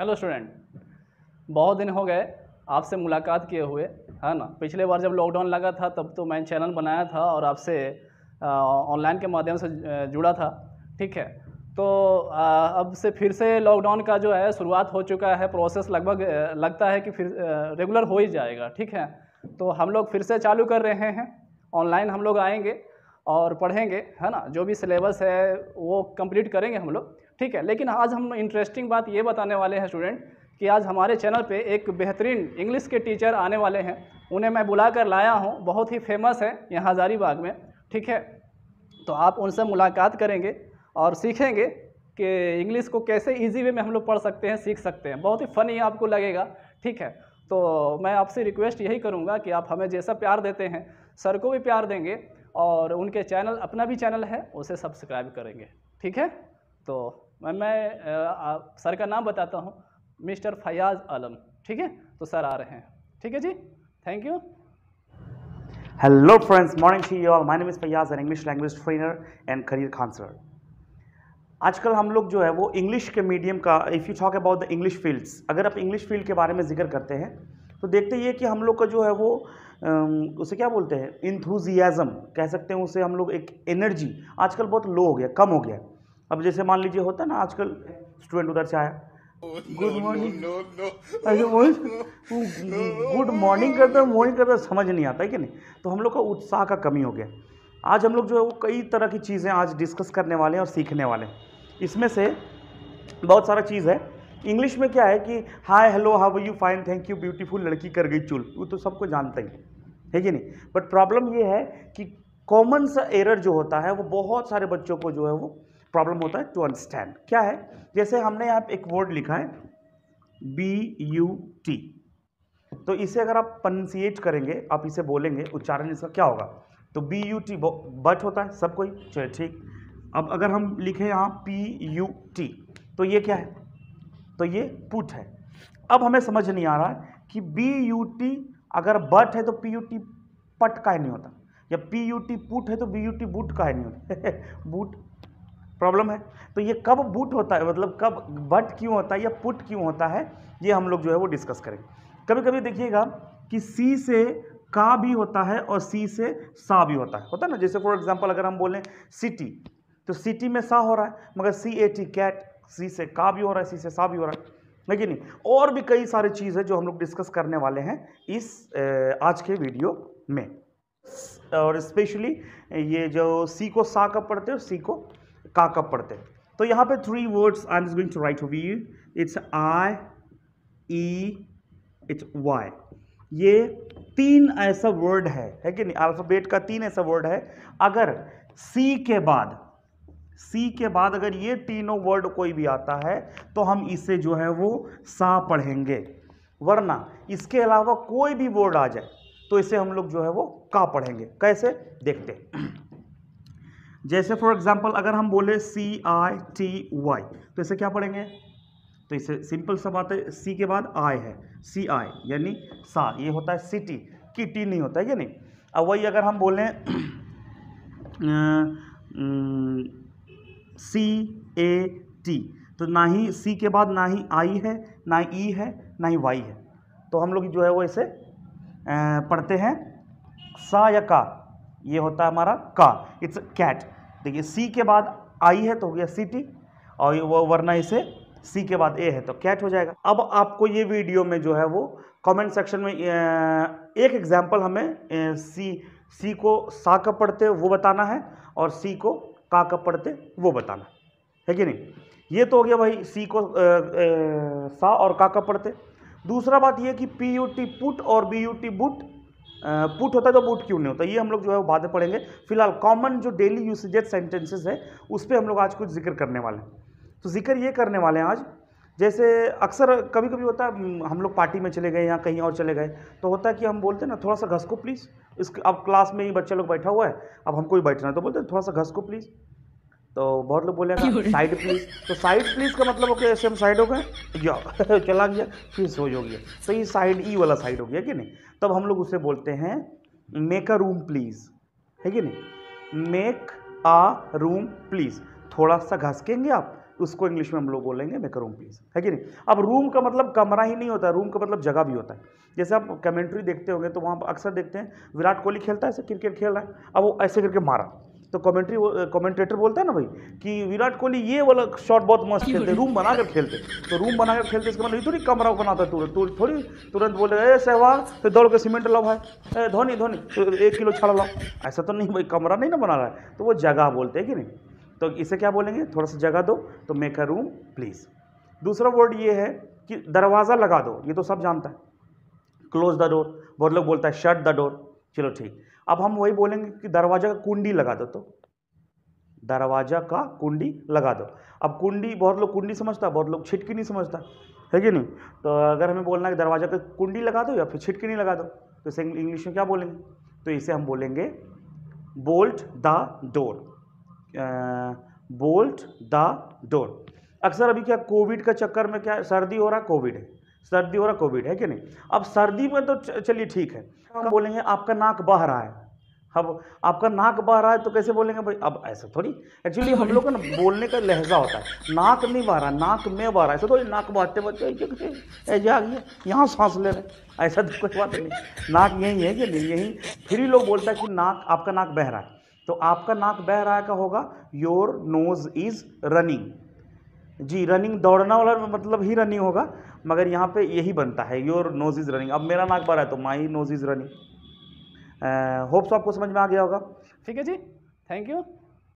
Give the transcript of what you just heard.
Hello student बहुत दिन हो गए आपसे मुलाकात किए हुए है ना पिछले बार जब लॉकडाउन लगा था तब तो मैंने चैनल बनाया था और आपसे ऑनलाइन के माध्यम से जुड़ा था ठीक है तो आ, अब से फिर से लॉकडाउन का जो है शुरुआत हो चुका है प्रोसेस लगभग लगता है कि फिर रेगुलर हो ही जाएगा ठीक है तो हम लोग फिर से चालू कर रहे हैं ऑनलाइन हम लोग आएंगे और पढ़ेंगे है ना जो भी सिलेबस है वो कंप्लीट करेंगे हम लोग ठीक है लेकिन आज हम इंटरेस्टिंग बात ये बताने वाले हैं स्टूडेंट कि आज हमारे चैनल पे एक बेहतरीन इंग्लिश के टीचर आने वाले हैं उन्हें मैं बुला कर लाया हूँ बहुत ही फेमस है यहाँ हज़ारीबाग में ठीक है तो आप उनसे मुलाकात करेंगे और सीखेंगे कि इंग्लिश को कैसे ईजी वे में हम लोग पढ़ सकते हैं सीख सकते हैं बहुत ही फ़नी आपको लगेगा ठीक है तो मैं आपसे रिक्वेस्ट यही करूँगा कि आप हमें जैसा प्यार देते हैं सर को भी प्यार देंगे और उनके चैनल अपना भी चैनल है उसे सब्सक्राइब करेंगे ठीक है तो मैं मैं आ, सर का नाम बताता हूँ मिस्टर फयाज आलम ठीक है तो सर आ रहे हैं ठीक है जी thank you hello friends morning to you all my name is Fayaz an English language trainer and career counselor. आजकल हम लोग जो है वो इंग्लिश के मीडियम का if you talk about the English fields अगर आप इंग्लिश फील्ड के बारे में जिक्र करते हैं तो देखते ये कि हम लोग का जो है वो उसे क्या बोलते हैं इंथुजियाज़म कह सकते हैं उसे हम लोग एक एनर्जी आजकल बहुत लो हो गया कम हो गया अब जैसे मान लीजिए होता है ना आजकल स्टूडेंट उधर से आया गुड मॉर्निंग गुड मॉर्निंग करता मॉर्निंग करता समझ नहीं आता है कि नहीं तो हम लोग का उत्साह का कमी हो गया आज हम लोग जो है वो कई तरह की चीज़ें आज डिस्कस करने वाले हैं और सीखने वाले हैं इसमें से बहुत सारा चीज़ है इंग्लिश में क्या है कि hi hello how you fine thank you beautiful लड़की कर गई चुल वो तो सबको जानते ही है कि नहीं बट प्रॉब्लम ये है कि कॉमन सा एरर जो होता है वो बहुत सारे बच्चों को जो है वो प्रॉब्लम होता है टू अंडरस्टैंड क्या है जैसे हमने यहाँ एक वर्ड लिखा है बी यू टी तो इसे अगर आप पनसीएट करेंगे आप इसे बोलेंगे उच्चारण इसका क्या होगा तो बी यू टी बट होता है सब कोई चलिए ठीक अब अगर हम लिखें यहाँ पी यू टी तो ये क्या है तो ये पुट है अब हमें समझ नहीं आ रहा है कि बी यू टी अगर बट है तो पी यू टी पट का है नहीं होता या पी यू टी पुट है तो बी यू टी बुट का है नहीं होता बूट प्रॉब्लम है तो ये कब बूट होता है मतलब कब बट क्यों होता है या पुट क्यों होता है ये हम लोग जो है वो डिस्कस करेंगे कभी कभी देखिएगा कि सी से का भी होता है और सी से सा भी होता है होता है ना जैसे फॉर एग्जाम्पल अगर हम बोलें सिटी तो सिटी में सा हो रहा है मगर सी ए टी कैट सी से का भी हो रहा है सी से सा भी हो रहा है लेकिन नहीं और भी कई सारी चीज़ है जो हम लोग डिस्कस करने वाले हैं इस आज के वीडियो में और स्पेशली ये जो सी को सा कब पढ़ते हैं सी को का कब पढ़ते हैं तो यहाँ पे three words I am going to write V it's I E it's Y ये तीन ऐसा वर्ड है है कि नहीं अल्फ़ाबेट का तीन ऐसा वर्ड है अगर सी के बाद सी के बाद अगर ये तीनों वर्ड कोई भी आता है तो हम इसे जो है वो सा पढ़ेंगे वरना इसके अलावा कोई भी वर्ड आ जाए तो इसे हम लोग जो है वो का पढ़ेंगे कैसे देखते जैसे फॉर एग्जाम्पल अगर हम बोले सी आई टी वाई तो इसे क्या पढ़ेंगे तो इसे सिंपल सा बात है सी के बाद आई है सी आई यानी सा ये होता है सिटी की टी नहीं होता है यानी अब वही अगर हम बोलें सी ए टी तो ना ही सी के बाद ना ही आई है ना ही ई e है ना ही वाई है तो हम लोग जो है वो इसे पढ़ते हैं सा या का ये होता है हमारा का इट्स कैट देखिए सी के बाद आई है तो हो गया सिटी और वो वरना इसे सी के बाद ए है तो कैट हो जाएगा अब आपको ये वीडियो में जो है वो कमेंट सेक्शन में एक एग्जाम्पल हमें सी सी को सा कब पढ़ते वो बताना है और सी को का कब पढ़ते वो बताना है कि नहीं ये तो हो गया भाई सी को सा और का कब पढ़ते दूसरा बात ये कि पी यू टी पुट और B U T but put होता है तो बुट क्यों नहीं होता ये हम लोग जो है वो बातें पढ़ेंगे फिलहाल कॉमन जो डेली यूसेजेज सेंटेंसेस है उस पर हम लोग आज कुछ जिक्र करने वाले हैं तो जिक्र ये करने वाले हैं आज जैसे अक्सर कभी कभी होता है हम लोग पार्टी में चले गए या कहीं और चले गए तो होता है कि हम बोलते हैं ना थोड़ा सा घसको प्लीज़ इस अब क्लास में ही बच्चे लोग बैठा हुआ है अब हमको ही बैठना है तो बोलते हैं थोड़ा सा घसको प्लीज़ तो बहुत लोग बोलेगा साइड प्लीज तो साइड प्लीज का मतलब ओके ऐसे हम साइड हो गए चला गया फिर सो हो गया तो ये साइड ई वाला साइड हो गया कि नहीं तब हम लोग उसे बोलते हैं मेक अ रूम प्लीज़ है कि नहीं मेक आ रूम प्लीज़ थोड़ा सा घसकेंगे आप उसको इंग्लिश में हम लोग बोलेंगे मेक रूम प्लीज है कि नहीं अब रूम का मतलब कमरा ही नहीं होता रूम का मतलब जगह भी होता है जैसे आप कमेंट्री देखते होंगे तो वहाँ अक्सर देखते हैं विराट कोहली खेलता है ऐसे क्रिकेट खेल रहा है अब वो ऐसे करके मारा तो कमेंट्री कमेंटेटर बोलता है ना भाई कि विराट कोहली ये वाला शॉट बहुत मस्त खेलते रूम बना कर खेलते तो रूम बना कर खेलते इसका मतलब थोड़ी कमरा बनाता तुरंत थोड़ी तुरंत बोल रहे सहवाग फिर दौड़ के सीमेंट लाओ भाई धोनी धोनी तो एक किलो छाड़ लाओ ऐसा तो नहीं भाई कमरा नहीं ना बना रहा है तो वो जगह बोलते हैं कि नहीं तो इसे क्या बोलेंगे थोड़ा सा जगह दो तो मेक अ रूम प्लीज़ दूसरा वर्ड ये है कि दरवाज़ा लगा दो ये तो सब जानता है क्लोज द डोर बहुत लोग बोलता है शट द डोर चलो ठीक अब हम वही बोलेंगे कि दरवाज़ा का कुंडी लगा दो तो दरवाज़ा का कुंडी लगा दो अब कुंडी बहुत लोग कुंडी समझता है बहुत लोग छिटकी नहीं समझता है कि नहीं तो अगर हमें बोलना है कि दरवाज़ा का कुंडी लगा दो या फिर छिटकी नहीं लगा दो तो इसे इंग्लिश में क्या बोलेंगे तो इसे हम बोलेंगे bolt the door bolt the door अक्सर अभी क्या कोविड का चक्कर में क्या सर्दी हो रहा कोविड है सर्दी हो रहा कोविड है कि नहीं अब सर्दी में तो चलिए ठीक है हम बोलेंगे आपका नाक बह रहा है अब आपका नाक बह रहा है तो कैसे बोलेंगे भाई अब ऐसा थोड़ी एक्चुअली हम लोग का ना बोलने का लहजा होता है नाक नहीं बह रहा नाक में बह रहा है ऐसा थोड़ी नाक बहते बहते ऐसे आ गया यहाँ सांस ले रहे ऐसा तो कोई बात नहीं नाक यही है कि नहीं यही फिर ही लोग बोलता है कि नाक आपका नाक बह रहा है तो आपका नाक बह रहा है का होगा योर नोज इज रनिंग जी रनिंग दौड़ना वाला मतलब ही रनिंग होगा मगर यहाँ पे यही बनता है योर नोज इज़ रनिंग अब मेरा नाक बह रहा है तो my nose is running hopes आपको समझ में आ गया होगा ठीक है जी थैंक यू